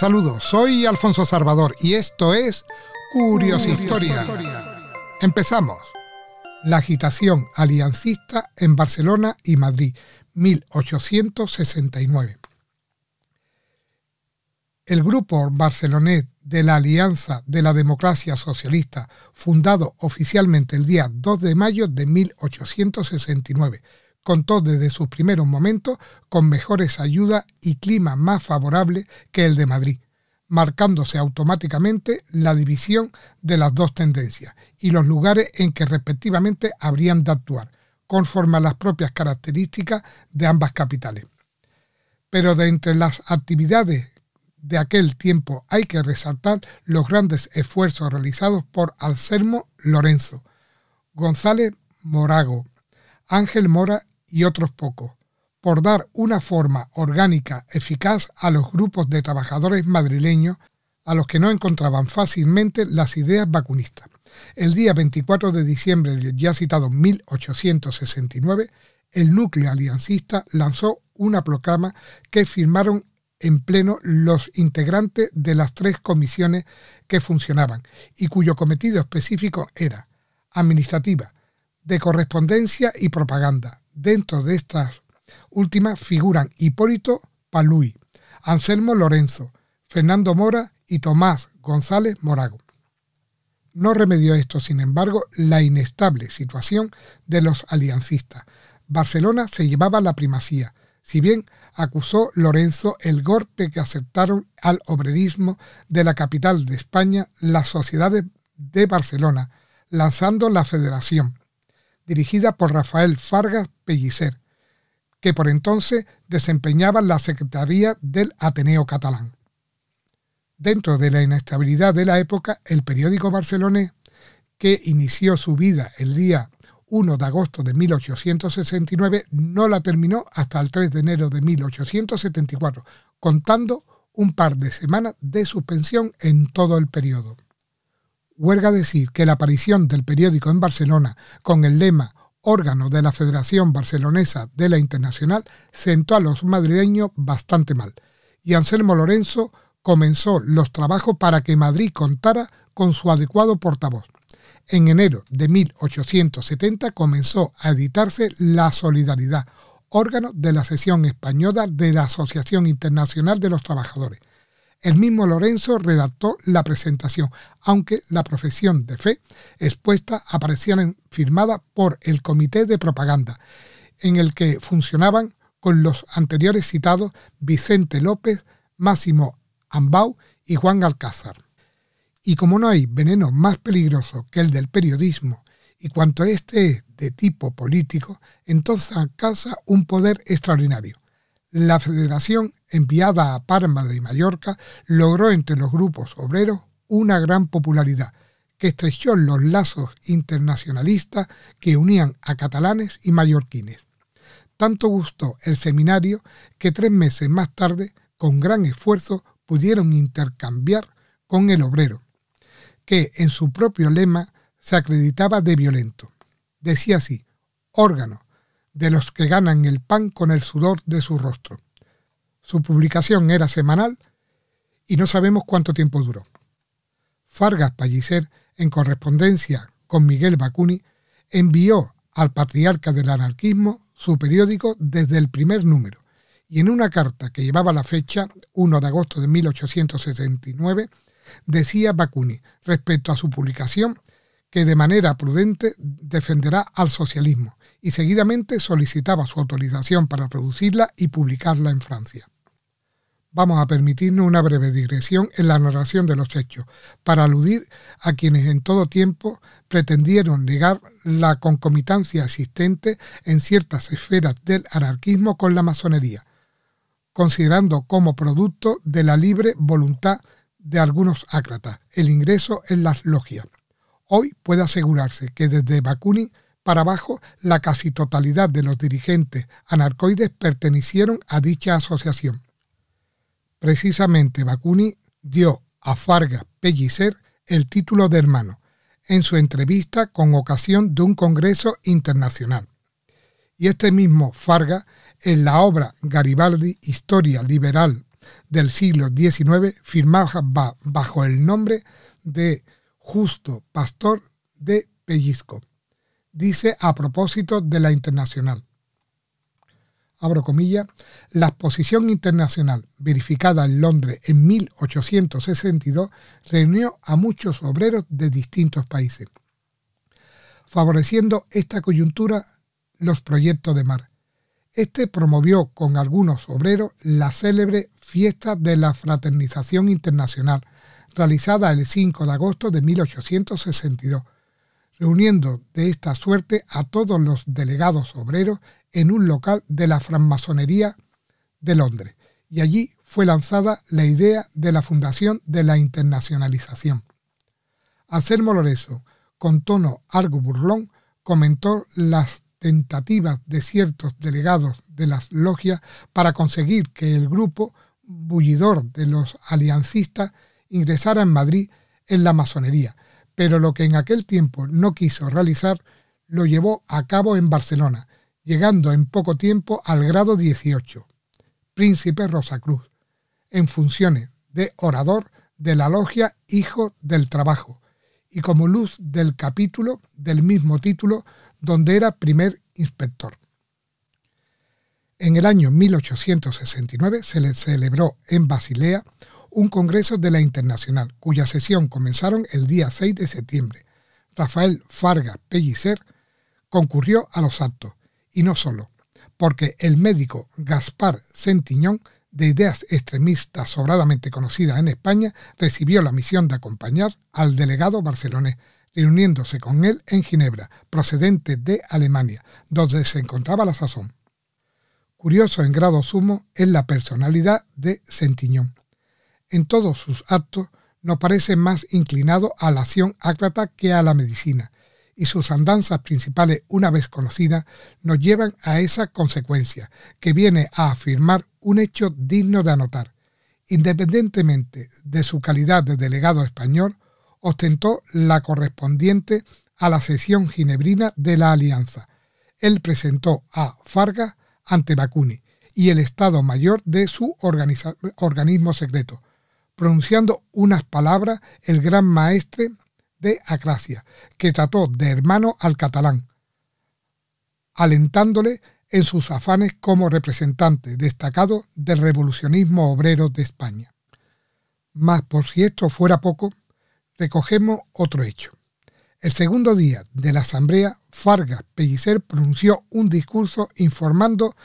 Saludos, soy Alfonso Salvador y esto es Curios Historia. Empezamos. La agitación aliancista en Barcelona y Madrid, 1869. El grupo barcelonés de la Alianza de la Democracia Socialista, fundado oficialmente el día 2 de mayo de 1869, contó desde sus primeros momentos con mejores ayudas y clima más favorable que el de Madrid, marcándose automáticamente la división de las dos tendencias y los lugares en que respectivamente habrían de actuar, conforme a las propias características de ambas capitales. Pero de entre las actividades de aquel tiempo hay que resaltar los grandes esfuerzos realizados por Anselmo Lorenzo, González Morago, Ángel Mora y otros pocos, por dar una forma orgánica eficaz a los grupos de trabajadores madrileños a los que no encontraban fácilmente las ideas vacunistas. El día 24 de diciembre del ya citado 1869, el núcleo aliancista lanzó una proclama que firmaron en pleno los integrantes de las tres comisiones que funcionaban y cuyo cometido específico era administrativa, de correspondencia y propaganda, Dentro de estas últimas figuran Hipólito Paluy, Anselmo Lorenzo, Fernando Mora y Tomás González Morago. No remedió esto, sin embargo, la inestable situación de los aliancistas. Barcelona se llevaba la primacía, si bien acusó Lorenzo el golpe que aceptaron al obrerismo de la capital de España las sociedades de Barcelona, lanzando la federación, dirigida por Rafael Fargas Pellicer, que por entonces desempeñaba la Secretaría del Ateneo Catalán. Dentro de la inestabilidad de la época, el periódico barcelonés, que inició su vida el día 1 de agosto de 1869, no la terminó hasta el 3 de enero de 1874, contando un par de semanas de suspensión en todo el periodo huelga decir que la aparición del periódico en Barcelona con el lema órgano de la Federación Barcelonesa de la Internacional, sentó a los madrileños bastante mal. Y Anselmo Lorenzo comenzó los trabajos para que Madrid contara con su adecuado portavoz. En enero de 1870 comenzó a editarse La Solidaridad, órgano de la sesión española de la Asociación Internacional de los Trabajadores, el mismo Lorenzo redactó la presentación, aunque la profesión de fe expuesta aparecía firmada por el Comité de Propaganda, en el que funcionaban con los anteriores citados Vicente López, Máximo Ambau y Juan Alcázar. Y como no hay veneno más peligroso que el del periodismo, y cuanto este es de tipo político, entonces alcanza un poder extraordinario. La federación enviada a Parma de Mallorca, logró entre los grupos obreros una gran popularidad que estrechó los lazos internacionalistas que unían a catalanes y mallorquines. Tanto gustó el seminario que tres meses más tarde, con gran esfuerzo, pudieron intercambiar con el obrero, que en su propio lema se acreditaba de violento. Decía así, órgano, de los que ganan el pan con el sudor de su rostro. Su publicación era semanal y no sabemos cuánto tiempo duró. Fargas Palliser, en correspondencia con Miguel Bacuni, envió al patriarca del anarquismo su periódico desde el primer número y en una carta que llevaba la fecha 1 de agosto de 1869 decía Bacuni respecto a su publicación que de manera prudente defenderá al socialismo y seguidamente solicitaba su autorización para producirla y publicarla en Francia vamos a permitirnos una breve digresión en la narración de los hechos, para aludir a quienes en todo tiempo pretendieron negar la concomitancia existente en ciertas esferas del anarquismo con la masonería, considerando como producto de la libre voluntad de algunos ácratas el ingreso en las logias. Hoy puede asegurarse que desde Bakunin para abajo la casi totalidad de los dirigentes anarcoides pertenecieron a dicha asociación Precisamente Bakuni dio a Farga Pellicer el título de hermano en su entrevista con ocasión de un congreso internacional. Y este mismo Farga en la obra Garibaldi Historia Liberal del siglo XIX, firmaba bajo el nombre de Justo Pastor de Pellizco. Dice a propósito de la internacional abro la exposición internacional, verificada en Londres en 1862, reunió a muchos obreros de distintos países, favoreciendo esta coyuntura los proyectos de mar. Este promovió con algunos obreros la célebre Fiesta de la Fraternización Internacional, realizada el 5 de agosto de 1862, reuniendo de esta suerte a todos los delegados obreros en un local de la francmasonería de Londres y allí fue lanzada la idea de la fundación de la internacionalización. Anselmo Loreso, con tono algo burlón, comentó las tentativas de ciertos delegados de las logias para conseguir que el grupo bullidor de los aliancistas ingresara en Madrid en la masonería, pero lo que en aquel tiempo no quiso realizar lo llevó a cabo en Barcelona, llegando en poco tiempo al grado 18, príncipe Rosacruz, en funciones de orador de la logia Hijo del Trabajo, y como luz del capítulo del mismo título, donde era primer inspector. En el año 1869 se le celebró en Basilea un congreso de la Internacional, cuya sesión comenzaron el día 6 de septiembre. Rafael Farga Pellicer concurrió a los actos, y no solo, porque el médico Gaspar sentiñón de ideas extremistas sobradamente conocidas en España, recibió la misión de acompañar al delegado barcelonés, reuniéndose con él en Ginebra, procedente de Alemania, donde se encontraba la sazón. Curioso en grado sumo es la personalidad de sentiñón En todos sus actos no parece más inclinado a la acción ácrata que a la medicina, y sus andanzas principales una vez conocidas nos llevan a esa consecuencia que viene a afirmar un hecho digno de anotar. Independientemente de su calidad de delegado español, ostentó la correspondiente a la sesión ginebrina de la Alianza. Él presentó a Farga ante Bakuni y el Estado Mayor de su organismo secreto, pronunciando unas palabras el gran maestre de Acracia, que trató de hermano al catalán, alentándole en sus afanes como representante destacado del revolucionismo obrero de España. Mas por si esto fuera poco, recogemos otro hecho. El segundo día de la asamblea, Fargas Pellicer pronunció un discurso informando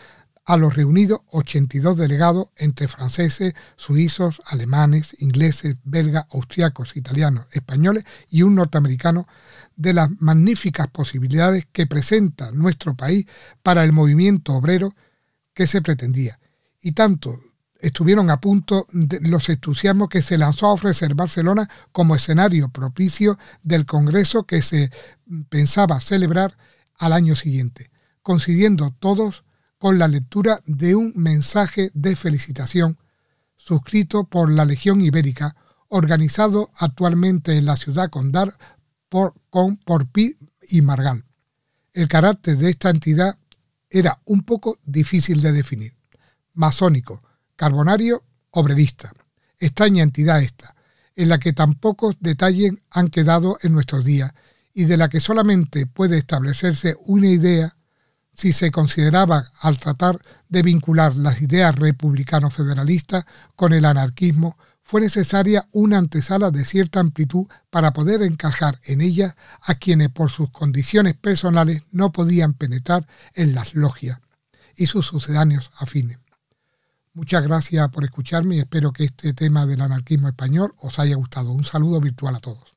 a los reunidos 82 delegados entre franceses, suizos, alemanes, ingleses, belgas, austriacos, italianos, españoles y un norteamericano de las magníficas posibilidades que presenta nuestro país para el movimiento obrero que se pretendía. Y tanto estuvieron a punto los entusiasmos que se lanzó a ofrecer Barcelona como escenario propicio del Congreso que se pensaba celebrar al año siguiente, coincidiendo todos con la lectura de un mensaje de felicitación suscrito por la Legión Ibérica, organizado actualmente en la ciudad Condar por, con, y Margal. El carácter de esta entidad era un poco difícil de definir. Masónico, carbonario, obrerista. Extraña entidad esta, en la que tan pocos detalles han quedado en nuestros días y de la que solamente puede establecerse una idea si se consideraba al tratar de vincular las ideas republicano-federalistas con el anarquismo, fue necesaria una antesala de cierta amplitud para poder encajar en ella a quienes por sus condiciones personales no podían penetrar en las logias y sus sucedáneos afines. Muchas gracias por escucharme y espero que este tema del anarquismo español os haya gustado. Un saludo virtual a todos.